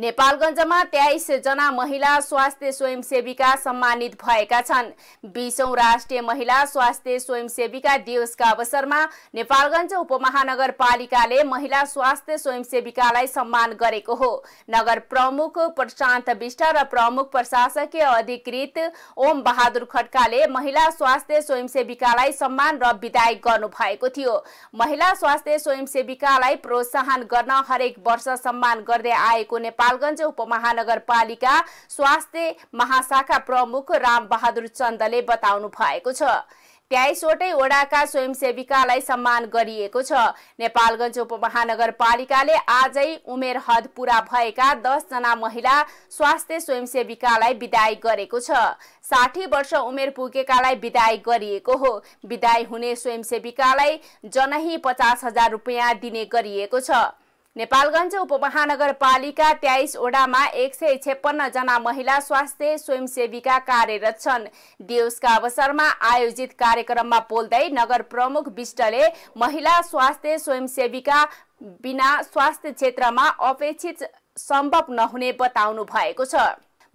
नेपालगञ्जमा तेइस जना महिला स्वास्थ्य स्वयंसेविका सम्मानित भएका छन् बिसौँ राष्ट्रिय महिला स्वास्थ्य स्वयंसेविका दिवसका अवसरमा नेपालगञ्ज उपमहानगरपालिकाले महिला स्वास्थ्य स्वयंसेविकालाई सम्मान गरेको हो नगर प्रमुख प्रशान्त विष्ट र प्रमुख प्रशासकीय अधिकृत ओम बहादुर खड्काले महिला स्वास्थ्य स्वयंसेविकालाई सम्मान र विदाय गर्नु भएको थियो महिला स्वास्थ्य स्वयंसेविकालाई प्रोत्साहन गर्न हरेक वर्ष सम्मान गर्दै आएको नेपाल नेपालगञ्ज उपमहानगरपालिका स्वास्थ्य महाशाखा प्रमुख राम बहादुर चन्दले बताउनु भएको छ तेइसवटै वडाका स्वयंसेविकालाई सम्मान गरिएको छ नेपालगञ्ज उपमहानगरपालिकाले आजै उमेर हद पूरा भएका दसजना महिला स्वास्थ्य स्वयंसेविकालाई विदाय गरेको छ साठी वर्ष उमेर पुगेकालाई विदाय गरिएको हो विदाय हुने स्वयंसेविकालाई जनही पचास हजार रुपियाँ दिने गरिएको छ नेपालगञ्ज उपमहानगरपालिका तेइसवटामा एक सय जना महिला स्वास्थ्य स्वयंसेविका कार्यरत छन् दिवसका अवसरमा आयोजित कार्यक्रममा बोल्दै नगर प्रमुख विष्टले महिला स्वास्थ्य स्वयंसेविका बिना स्वास्थ्य क्षेत्रमा अपेक्षित सम्भव नहुने बताउनु भएको छ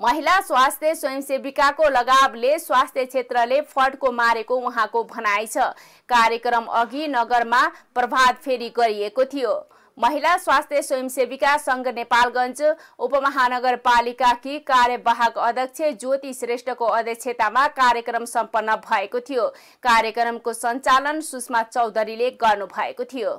महिला स्वास्थ्य स्वयंसेविकाको लगावले स्वास्थ्य क्षेत्रले फड्को मारेको उहाँको भनाइ छ कार्यक्रम अघि नगरमा प्रभात फेरि गरिएको थियो महिला स्वास्थ्य स्वयंसेविका सङ्घ नेपालगञ्ज उपमहानगरपालिकाकी कार्यवाहक अध्यक्ष ज्योति श्रेष्ठको अध्यक्षतामा कार्यक्रम सम्पन्न भएको थियो कार्यक्रमको सञ्चालन सुषमा चौधरीले गर्नुभएको थियो